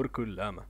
porco il lama.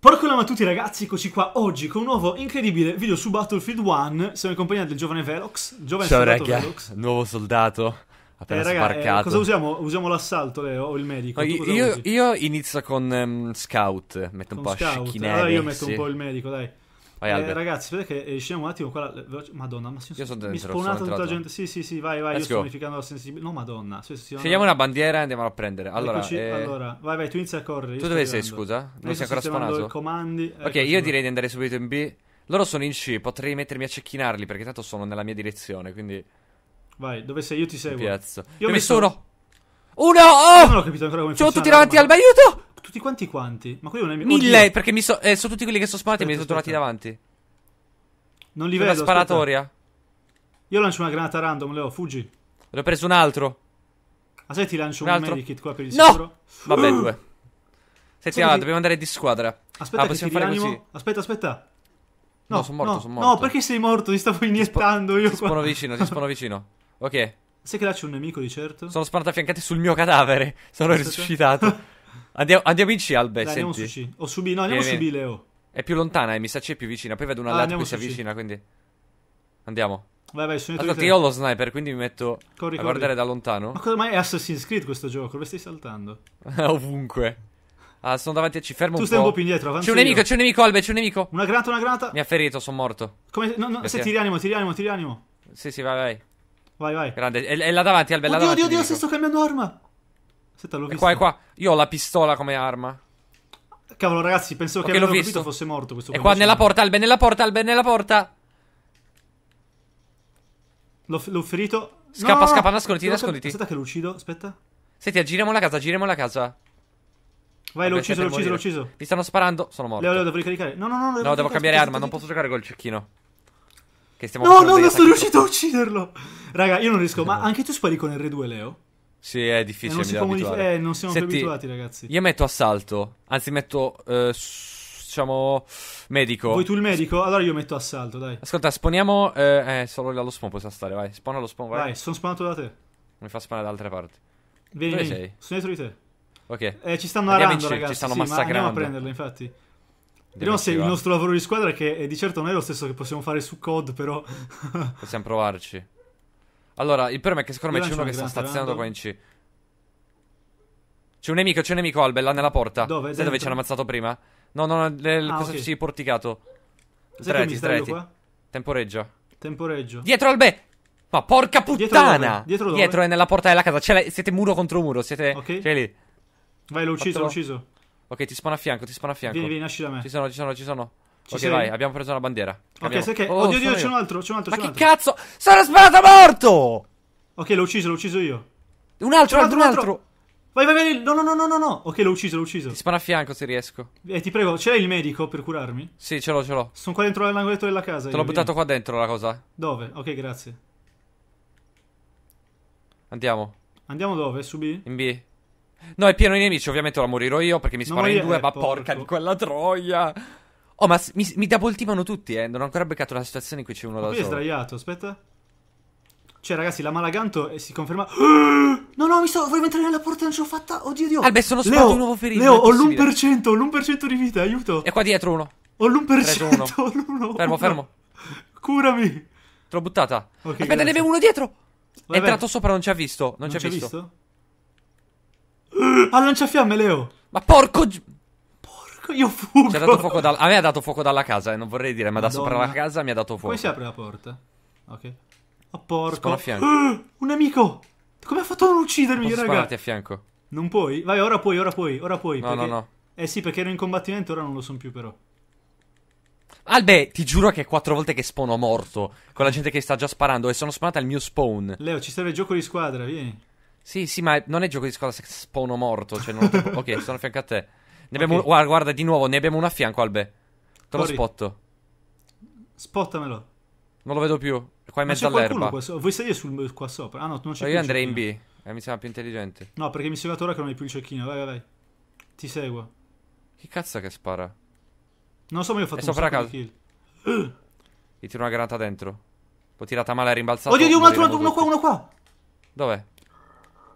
Porco lama a tutti ragazzi, eccoci qua oggi con un nuovo incredibile video su Battlefield 1 Siamo in compagnia del giovane Velox giovane Ciao Velox. nuovo soldato appena eh, raga, Eh, cosa usiamo? Usiamo l'assalto, Leo, eh, o il medico? No, io, io, inizio con um, scout, metto con un po' scout. a scecchinere. Allora io metto sì. un po' il medico, dai. Vai, eh, ragazzi, aspetta che esciamo eh, un attimo qua. Madonna, ma sono, io sono dentro, mi spawnata tutta la gente. Sì, sì, sì, vai, vai. Let's io go. sto unificando la sensibilità. No, madonna. Sì, sì, Scegliamo una bandiera e andiamo a prendere. Allora, eccoci, eh... allora vai, vai, tu inizia a correre. Tu dove sei, scusa? Non sei ancora spawnato? comandi. Eh, ok, eccoci. io direi di andare subito in B. Loro sono in C, potrei mettermi a cecchinarli perché tanto sono nella mia direzione, quindi... Vai, dove sei? Io ti seguo. Piazzo. Io ho messo uno! Uno! Oh! Non ho capito ancora come funziona. Sono tutti davanti al... Aiuto! Tutti quanti quanti? Ma quello non è mio. Mille, Oddio. perché so, eh, sono tutti quelli che sono sparati e mi sono trovati davanti. Non li vedo. Una sparatoria. Aspetta. Io lancio una granata random, Leo, fuggi. Ne ho preso un altro. Ah, sai, ti lancio un, un medikit qua per il no! sicuro? Vabbè, uh! due. Senti, ah, dobbiamo andare di squadra. Aspetta, ah, possiamo fare così. Aspetta, aspetta. No, no sono morto, no, sono morto. No, perché sei morto? Ti stavo iniettando ti sp- io. Ti qua. spawno vicino, ti spono vicino. Ok. Sai che là c'è un nemico di certo? Sono sparato affiancati sul mio cadavere. Sono aspetta. risuscitato. Andiamo, andiamo in C, Albe. Dai, senti. andiamo su C. O su B, no, andiamo vieni, eh, su B, Leo. È più lontana, eh, mi sa c'è più vicina. Poi vedo una ah, lat che si avvicina, quindi... Andiamo. Vai, vai, sono Allora, che io ho lo sniper, quindi mi metto corri, a corri. guardare da lontano. Ma cosa mai è Assassin's Creed questo gioco? Dove stai saltando? Ovunque. Ah, sono davanti a C, fermo tu un po'. Tu stai un po' più indietro, avanti. C'è un nemico, c'è un nemico, Albe, c'è un nemico. Una granata, una granata. Mi ha ferito, sono morto. Come no, no, se tiri animo, tiri animo, tiri animo. Sì, sì, vai, vai. Vai, vai. Grande, è, è là davanti, Albe, è là davanti. Oddio, oddio, se sto cambiando arma. Aspetta, l'ho visto. qua, è qua. Io ho la pistola come arma. Cavolo, ragazzi, pensavo okay, che avevo capito fosse morto questo E qua nella porta, Albe, nella porta, Albe, nella porta. L'ho, l'ho ferito. Scappa, no! scappa, nasconditi, nasconditi. Aspetta che lo uccido, aspetta. Senti, giriamo la casa, giriamo la casa. Vai, l'ho ucciso, l'ho ucciso, l'ho ucciso. Mi stanno sparando, sono morto. Leo, Leo, devo ricaricare. No, no, no, devo, no, devo cambiare arma, non posso giocare col cecchino. Che stiamo No, no, non sono riuscito a ucciderlo. Raga, io non riesco, ma anche tu spari con R2, Leo? Sì, è difficile. Eh, non, siamo eh, non siamo Senti, più abituati, ragazzi. Io metto assalto. Anzi, metto. Eh, diciamo. Medico. Vuoi tu il medico? Allora io metto assalto, dai. Ascolta, sponiamo. Eh, eh solo allo spawn puoi stare, vai. Spawn allo spawn, vai. Vai, sono spawnato da te. Mi fa spawnare da altre parti. Vieni, Dove vieni. sei? Sono dietro di te. Ok. Eh, ci stanno Andiamo arando, ragazzi. Ci stanno sì, massacrando. andiamo a prenderla, infatti. Vediamo se il nostro lavoro di squadra, che eh, di certo non è lo stesso che possiamo fare su COD, però. Possiamo provarci. Allora, il problema è che secondo me c'è uno che sta stazionando qua in C. C'è un nemico, c'è un nemico Albel là nella porta. Dove? Sai dove ci hanno ammazzato prima? No, no, nel ah, cosa okay. si porticato. Streti, streti. Temporeggia. Temporeggio. Dietro Albe! Ma porca puttana! Dietro, dove? Dietro, dove? Dietro è nella porta della casa. La... Siete muro contro muro. Siete. Ok. C'è cioè, lì. Vai, l'ho ucciso, l'ho ucciso. Ok, ti spawna a fianco, ti spawna a fianco. Vieni, vieni, nasci da me. Ci sono, ci sono, ci sono. Ci ok, sei? vai, abbiamo preso la bandiera. Ok, abbiamo... ok, Oh, oddio, oddio, c'è un altro. C'è un altro. Ma che altro. cazzo? Sono sparato morto! Ok, l'ho ucciso, l'ho ucciso io. Un altro, un altro, un altro. Vai, vai, vai. No, no, no, no, no. Ok, l'ho ucciso, l'ho ucciso. Ti spara a fianco se riesco. Eh, ti prego, c'è il medico per curarmi? Sì, ce l'ho, ce l'ho. Sono qua dentro l'angoletto della casa. Te l'ho buttato vieni. qua dentro la cosa. Dove? Ok, grazie. Andiamo. Andiamo dove? Su B? In B. No, è pieno di nemici, ovviamente ora morirò io perché mi sparo in eh, due, ma eh, porca di quella troia. Oh, ma mi, mi double tutti, eh. Non ho ancora beccato la situazione in cui c'è uno da solo. Qui è sdraiato, aspetta. Cioè, ragazzi, la Malaganto eh, si conferma. No, no, mi sto. Volevo entrare nella porta, non ce l'ho fatta. Oddio, Dio. Albe, sono sparato un nuovo ferito. Leo, ho l'1%, ho l'1% di vita, aiuto. E qua dietro uno. Ho l'1%. Ho l'1. Fermo, fermo. Curami. Te l'ho buttata. Okay, Aspetta, grazie. ne avevo uno dietro. Vabbè. È entrato sopra, non ci ha visto. Non, non ci ha visto. visto? Ha ah, lanciafiamme, Leo. Ma porco attacco, io fugo. Ci ha dato fuoco dal... A me ha dato fuoco dalla casa, eh, non vorrei dire, ma da sopra la casa mi ha dato fuoco. Poi si apre la porta. Ok. Oh, porco. A fianco. Uh, un amico! Come ha fatto a non uccidermi, Posso raga? a fianco. Non puoi? Vai, ora puoi, ora puoi, ora puoi. No, perché... no, no. Eh sì, perché ero in combattimento, ora non lo sono più, però. Albe, ti giuro che è quattro volte che spawno morto. Con la gente che sta già sparando. E sono sparata al mio spawn. Leo, ci serve il gioco di squadra, vieni. Sì, sì, ma non è gioco di squadra se spawno morto. Cioè, non ok, sono a fianco a te. Ne abbiamo, okay. guarda, guarda, di nuovo, ne abbiamo uno a fianco, Albe. Te lo spotto. Spottamelo. Non lo vedo più. Qua in mezzo all'erba. So- vuoi salire sul, qua sopra? Ah no, non c'è Ma più Io andrei in B. Eh, mi sembra più intelligente. No, perché mi sembra ora che non hai più il cecchino. Vai, vai, vai. Ti seguo. Chi cazzo che spara? Non so, ma io ho fatto È un sacco cal- kill. Gli tiro una granata dentro. L'ho tirata male, è rimbalzato. Oddio, oddio, un altro, uno qua, uno qua. Dov'è?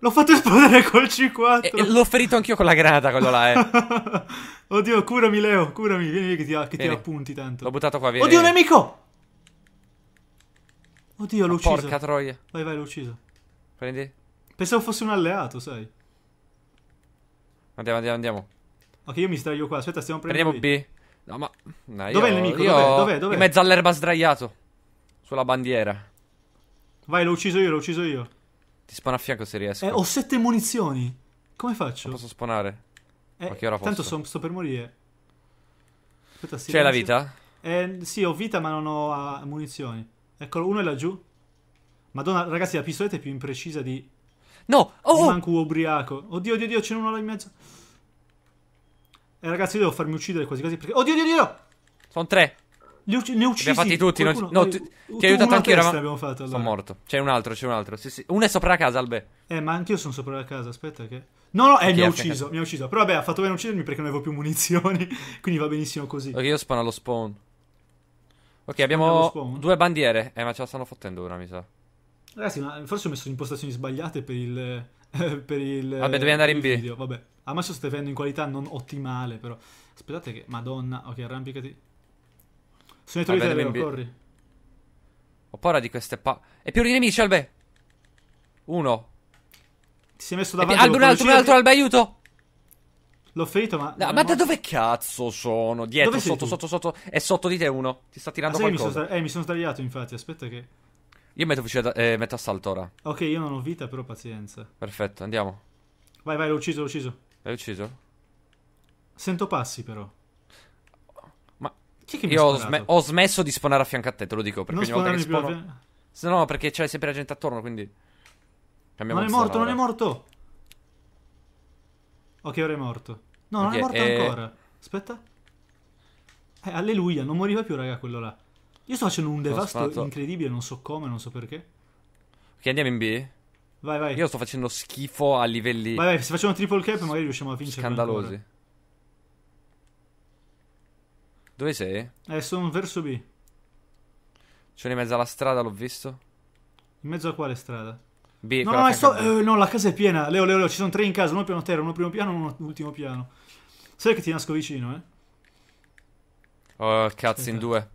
L'ho fatto esplodere col C4. E, e l'ho ferito anch'io con la granata, quello là, eh. Oddio, curami, Leo, curami. Vieni che ti, che ti appunti tanto. L'ho buttato qua, vieni. Oddio, nemico! Oddio, l'ho ah, ucciso. Porca troia. Vai, vai, l'ho ucciso. Prendi. Pensavo fosse un alleato, sai. Andiamo, andiamo, andiamo. Ok, io mi sdraio qua. Aspetta, stiamo prendendo. Prendiamo B. No, ma. No, io... Dov'è il nemico? Io... Dov'è? Dov'è? Dov'è? In mezzo all'erba sdraiato. Sulla bandiera. Vai, l'ho ucciso io, l'ho ucciso io. Ti spano a fianco se riesco. Eh, ho sette munizioni. Come faccio? Non posso spanare. Eh, Ma che ora posso? Tanto sono, sto per morire. Aspetta, sì. C'è la vita? Eh, sì, ho vita, ma non ho uh, munizioni. Eccolo, uno è laggiù. Madonna, ragazzi, la pistoletta è più imprecisa di. No! Oh! oh! Manco ubriaco. Oddio, oddio, oddio, c'è uno là in mezzo. Eh, ragazzi, io devo farmi uccidere quasi quasi. Perché... Oddio, oddio, oddio! Sono tre. Li ho, ne uccisi. Li fatti tutti. Qualcuno... No, ti, ti, ho aiutato anche io. Era... allora. Sono morto. C'è un altro, c'è un altro. Sì, sì. Uno è sopra la casa, Albe. Eh, ma anch'io sono sopra la casa. Aspetta, che. No, no, eh, mi ha ucciso. Mi ha ucciso. Però vabbè, ha fatto bene a uccidermi perché non avevo più munizioni. quindi va benissimo così. Ok, io spano allo spawn. Ok, Spano abbiamo due bandiere. Eh, ma ce la stanno fottendo ora, mi sa. Ragazzi, ma forse ho messo le impostazioni sbagliate per il. per il. Vabbè, devi andare in B. Video. Vabbè. Amasso sta venendo in qualità non ottimale, però. Aspettate che. Madonna, ok, arrampicati. Sono i tuoi Vabbè, ferro, corri. Ho paura di queste pa... E più di nemici, Albe! Uno. Ti sei messo davanti... Albe, un altro, un altro, Albe, aiuto! L'ho ferito, ma... No, ma da dove cazzo sono? Dietro, sotto, sotto, sotto, sotto. È sotto di te uno. Ti sta tirando ah, qualcosa. Mi sono, eh, mi sono sdraiato, infatti. Aspetta che... Io metto, fucile eh, metto assalto ora. Ok, io non ho vita, però pazienza. Perfetto, andiamo. Vai, vai, l'ho ucciso, l'ho ucciso. L'hai ucciso? Sento passi, però. Chi è che mi Io ho, sme- ho smesso di spawnare a fianco a te, te lo dico. Perché non ogni volta che spawno. Più Se no, perché c'è sempre la gente attorno, quindi. Cambiamo non è morto, non è morto. Ok, ora è morto. No, okay, non è morto eh... ancora. Aspetta. Eh, alleluia, non moriva più, raga, quello là. Io sto facendo un devasto fatto... incredibile, non so come, non so perché. Ok, andiamo in B. Vai, vai. Io sto facendo schifo a livelli. Vai, vai, se facciamo triple cap, magari riusciamo a vincere. Scandalosi. Ancora. Dove sei? Eh, sono verso B. C'è in mezzo alla strada, l'ho visto. In mezzo a quale strada? B, no, no, sto... eh, no, la casa è piena. Leo, Leo, Leo, ci sono tre in casa, uno piano terra, uno primo piano, uno ultimo piano. Sai che ti nasco vicino, eh? Oh, cazzo, aspetta. in due.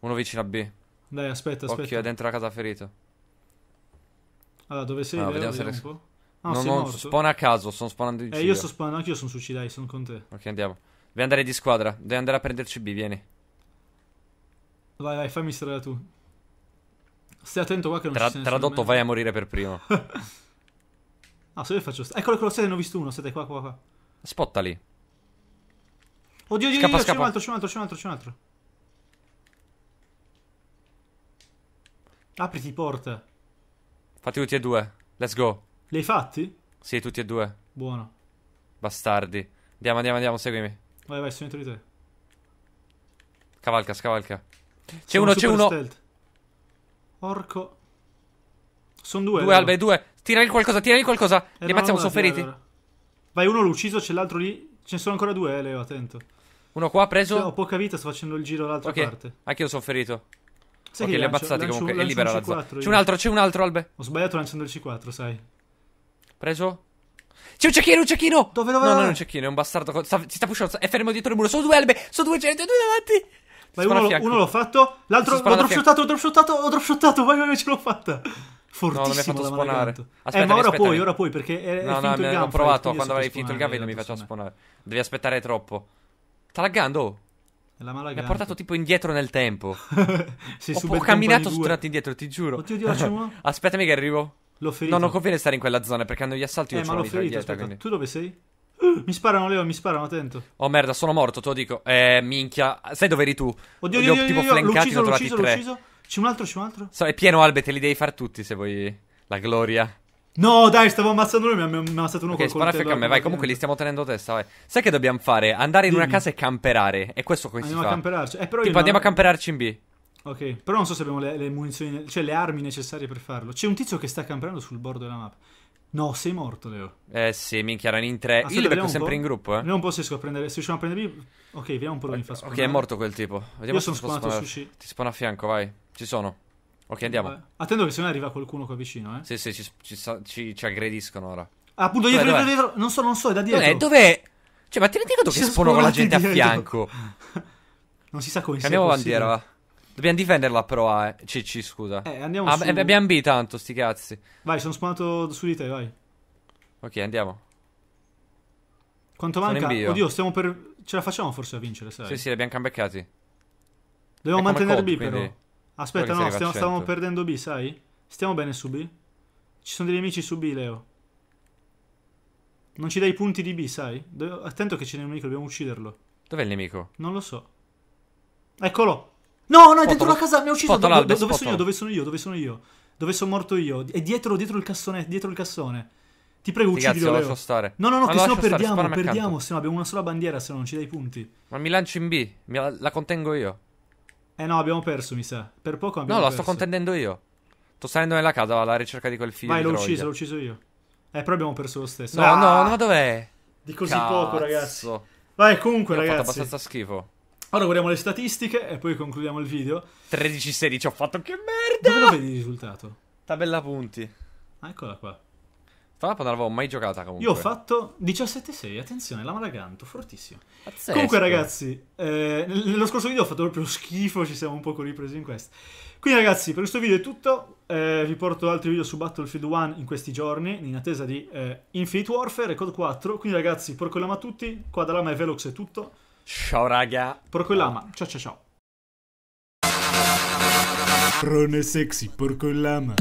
Uno vicino a B. Dai, aspetta, aspetta. Occhio, è dentro la casa ferito. Allora, dove sei, no, Vediamo, se... un po'. Ah, no, no, spawn a caso, sono spawnando in giro. Eh, io sto spawnando, anch'io sono suicidato, sono con te. Ok, andiamo. Devi andare di squadra. Devi andare a prenderci B, vieni. Vai, vai, fammi strada tu. Stai attento qua che non Tra- ci Tradotto, vai a morire per primo. ah, se io faccio... St- Eccolo, quello, siete, ne ho visto uno, siete qua, qua, qua. Spotta lì. Oddio, oddio, scappa, oddio, scappa. c'è un altro, c'è un altro, c'è un altro, c'è un altro. Apriti porta. Fatti tutti e due. Let's go. Li hai fatti? Sì, tutti e due. Buono. Bastardi. Andiamo, andiamo, andiamo, seguimi. Vai, vai, sono dentro di te. Cavalca, scavalca. C'è uno, c'è uno. Stealth. Orco. Sono due. Due, Albe, due. Tirali qualcosa, tirali qualcosa. Eh, Li no, ammazziamo, sono feriti. Allora. Vai, uno l'ho ucciso, c'è l'altro lì. Ce ne sono ancora due, eh, Leo, attento. Uno qua preso. Cioè, ho poca vita, sto facendo il giro dall'altra okay. parte. Anche io sono ferito. Sai ok, li ha ammazzati comunque. Lancio, è libera la zona. C'è un altro, c'è un altro, Albe. Ho sbagliato lanciando il C4, sai. Preso? C'è un cecchino, un cecchino! Dove, dove? No, non è un cecchino, è un bastardo. Sta, si sta pushando, è fermo dietro il muro. Sono due albe, sono due gente, due davanti. Ma uno, uno l'ho fatto, l'altro l'ho dropshottato, l'ho dropshottato, l'ho dropshottato. Vai, vai, vai, ce l'ho fatta. Fortissimo no, non mi ha fatto Aspetta, eh, ma ora aspettami. puoi, ora puoi perché è, no, è no, finito no, il gunfight. ho provato quando avevi finito il gunfight mi faceva spawnare. Devi aspettare troppo. Sta laggando? La Mi ha portato tipo indietro nel tempo. ho, ho camminato, sono tornato indietro, ti giuro. Oddio, Dio, Aspetta, mica arrivo. L'ho ferito. No, non conviene stare in quella zona perché hanno gli assalti. Eh, io ma l'ho ferito. Aspetta, quindi. tu dove sei? mi sparano, Leo, mi sparano, attento. Oh merda, sono morto, te lo dico. Eh, minchia. Sai dove eri tu? Oddio, Li ho oddio, tipo oddio, flankati, ne ho ucciso, tre. Ucciso. C'è un altro, c'è un altro. So, è pieno, Albe, te li devi fare tutti se vuoi la gloria. No, dai, stavo ammazzando lui, mi ha ammazzato uno okay, col coltello. Ok, a me, vai, comunque li stiamo tenendo testa, vai. Sai che dobbiamo fare? Andare in Dimmi. una casa e camperare. È questo che andiamo fa. Andiamo a camperarci. Eh, però tipo, andiamo non... a camperarci in B. Ok, però non so se abbiamo le, le munizioni, cioè le armi necessarie per farlo. C'è un tizio che sta camperando sul bordo della mappa. No, sei morto, Leo. Eh sì, minchia, erano in tre. Ah, aspetta, Io li becco sempre in gruppo, eh. Non posso po' riesco a prendere. Se riusciamo a prenderli. Ok, vediamo un po' dove mi fa spawnare. Ok, è morto quel tipo. Vediamo Io sono spawnato su C. Ti spawna a fianco, vai. Ci sono. Ok, andiamo. Vabbè. Attendo che se no arriva qualcuno qua vicino, eh. Sì, sì, ci, ci, ci, ci aggrediscono ora. Ah, appunto, dietro, dietro, dietro. Non so, non so, è da dietro. Dov'è? Dov'è? Cioè, ma ti rendi conto che spawnano con la gente dietro. a fianco? non si sa come sia. Cambiamo bandiera, va. Dobbiamo difenderla però A, eh. CC, scusa. Eh, andiamo ah, su... Eh, abbiamo B tanto, sti cazzi. Vai, sono spawnato su di te, vai. Ok, andiamo. Quanto sono manca? Oddio, stiamo per... Ce la facciamo forse a vincere, sai? Sì, sì, li abbiamo cambeccati. Dobbiamo mantenere B, quindi... però. Aspetta, no, stiamo, stavamo perdendo B, sai? Stiamo bene su B? Ci sono dei nemici su B, Leo. Non ci dai punti di B, sai? Attento che c'è il nemico, dobbiamo ucciderlo. Dov'è il nemico? Non lo so. Eccolo! No, no, è dentro la casa, mi ha ucciso. Do, do, dove sono io? Dove sono io? Dove sono io? Dove sono morto io? È dietro, dietro il cassone, dietro il cassone. Ti prego, uccidilo. Ragazzi, lo lascio stare. No, no, no, Ma che sennò stare, perdiamo, perdiamo, se no abbiamo una sola bandiera, se no non ci dai punti. Ma mi lancio in B, la, la, contengo io. Eh no, abbiamo perso, mi sa. Per poco abbiamo perso. No, perso. la sto contendendo io. Sto salendo nella casa alla ricerca di quel figlio. Vai, l'ho ucciso, l'ho ucciso io. Eh, però abbiamo perso lo stesso. No, ah! no, no, dov'è? Di così Cazzo. poco, ragazzi. Vai, comunque, io ragazzi. Ha fatto abbastanza schifo. Ora guardiamo le statistiche e poi concludiamo il video. 13-16, ho fatto che merda! Dove vedi il risultato? Tabella punti. eccola qua. Strappa non l'avevo mai giocata comunque. Io ho fatto 17-6, attenzione, la Malaganto, fortissimo. Pazzesco. Comunque ragazzi, eh, nello scorso video ho fatto proprio schifo, ci siamo un poco ripresi in questo. Quindi ragazzi, per questo video è tutto, eh, vi porto altri video su Battlefield 1 in questi giorni, in attesa di eh, Infinite Warfare e Code 4. Quindi ragazzi, porco lama a tutti, qua da Lama e Velox è tutto. Ciao raga. Porcolama. Ciao ciao ciao. Prone sexy, porcolama.